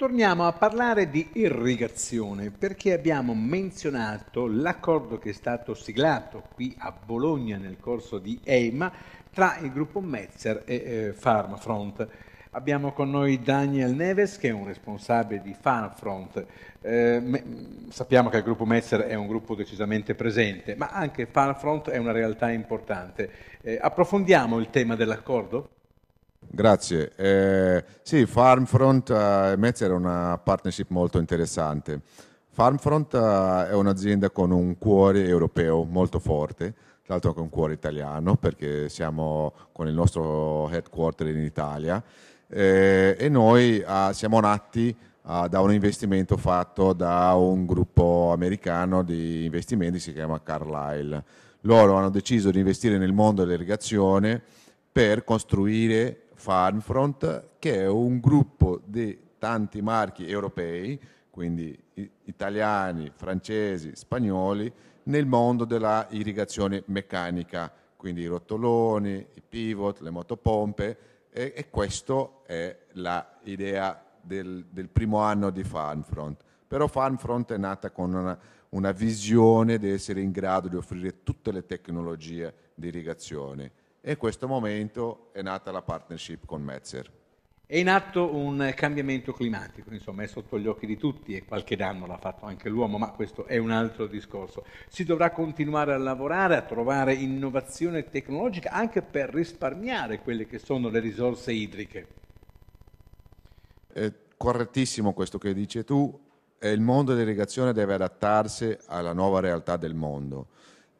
Torniamo a parlare di irrigazione perché abbiamo menzionato l'accordo che è stato siglato qui a Bologna nel corso di EIMA tra il gruppo Metzer e eh, Farmfront. Abbiamo con noi Daniel Neves che è un responsabile di Farmfront. Eh, sappiamo che il gruppo Metzer è un gruppo decisamente presente, ma anche Farmfront è una realtà importante. Eh, approfondiamo il tema dell'accordo? grazie. Eh, sì, Farmfront e eh, Mezzi era una partnership molto interessante. Farmfront eh, è un'azienda con un cuore europeo molto forte, tra l'altro con un cuore italiano perché siamo con il nostro headquarter in Italia eh, e noi ah, siamo nati ah, da un investimento fatto da un gruppo americano di investimenti, si chiama Carlyle. Loro hanno deciso di investire nel mondo dell'irrigazione per costruire Farmfront, che è un gruppo di tanti marchi europei, quindi italiani, francesi, spagnoli, nel mondo della irrigazione meccanica, quindi i rotoloni, i pivot, le motopompe e, e questa è l'idea del, del, primo anno di Farmfront. Però Farmfront è nata con una, una visione di essere in grado di offrire tutte le tecnologie di irrigazione e in questo momento è nata la partnership con Metzer. È in atto un cambiamento climatico, insomma è sotto gli occhi di tutti e qualche danno l'ha fatto anche l'uomo, ma questo è un altro discorso. Si dovrà continuare a lavorare, a trovare innovazione tecnologica anche per risparmiare quelle che sono le risorse idriche. È correttissimo questo che dici tu, il mondo dell'irrigazione deve adattarsi alla nuova realtà del mondo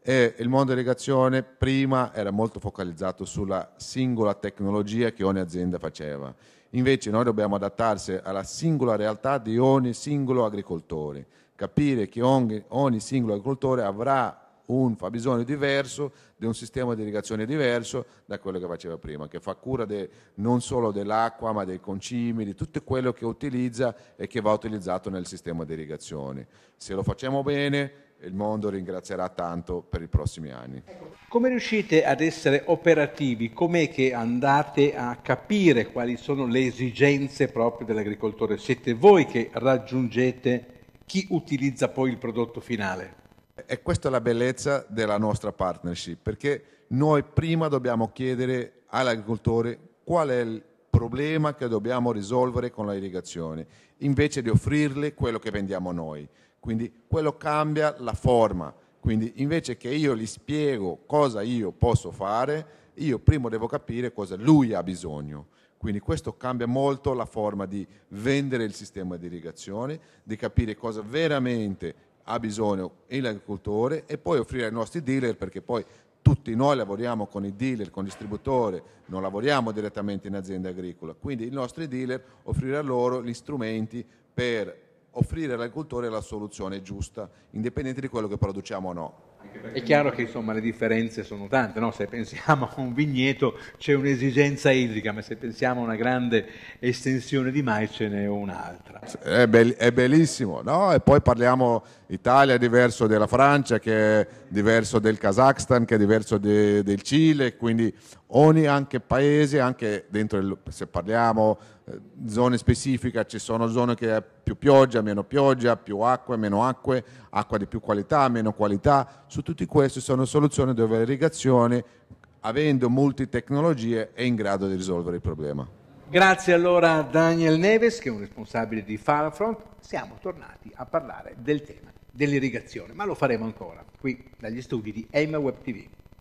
e il mondo irrigazione prima era molto focalizzato sulla singola tecnologia che ogni azienda faceva. Invece noi dobbiamo adattarsi alla singola realtà di ogni singolo agricoltore, capire che ogni, ogni singolo agricoltore avrà un fabbisogno diverso, di un sistema di irrigazione diverso da quello che faceva prima, che fa cura de, non solo dell'acqua ma dei concimi, di tutto quello che utilizza e che va utilizzato nel sistema di irrigazione. Se lo facciamo bene il mondo ringrazierà tanto per i prossimi anni. Come riuscite ad essere operativi? Com'è che andate a capire quali sono le esigenze proprio dell'agricoltore? Siete voi che raggiungete chi utilizza poi il prodotto finale? E questa è la bellezza della nostra partnership, perché noi prima dobbiamo chiedere all'agricoltore qual è il problema che dobbiamo risolvere con l'irrigazione, invece di offrirle quello che vendiamo noi. Quindi quello cambia la forma. Quindi invece che io gli spiego cosa io posso fare, io prima devo capire cosa lui ha bisogno. Quindi questo cambia molto la forma di vendere il sistema di irrigazione, di capire cosa veramente ha bisogno l'agricoltore e poi offrire ai nostri dealer perché poi tutti noi lavoriamo con i dealer, con il distributore, non lavoriamo direttamente in azienda agricola, quindi i nostri dealer offrire a loro gli strumenti per offrire all'agricoltore la soluzione giusta, indipendente di quello che produciamo o no. È chiaro che insomma, le differenze sono tante, no? se pensiamo a un vigneto c'è un'esigenza idrica, ma se pensiamo a una grande estensione di mais ce n'è un'altra. È, be- è bellissimo, no? E poi parliamo Italia è diverso dalla Francia, che è diverso del Kazakhstan, che è diverso de- del Cile, quindi ogni anche paese, anche dentro il, se parliamo eh, zone specifiche, ci sono zone che ha più pioggia, meno pioggia, più acqua, meno acque, acqua di più qualità, meno qualità. Su tutti questi sono soluzioni dove l'irrigazione, avendo molte tecnologie, è in grado di risolvere il problema. Grazie allora a Daniel Neves, che è un responsabile di Farafront. Siamo tornati a parlare del tema dell'irrigazione, ma lo faremo ancora qui dagli studi di Aim Web TV.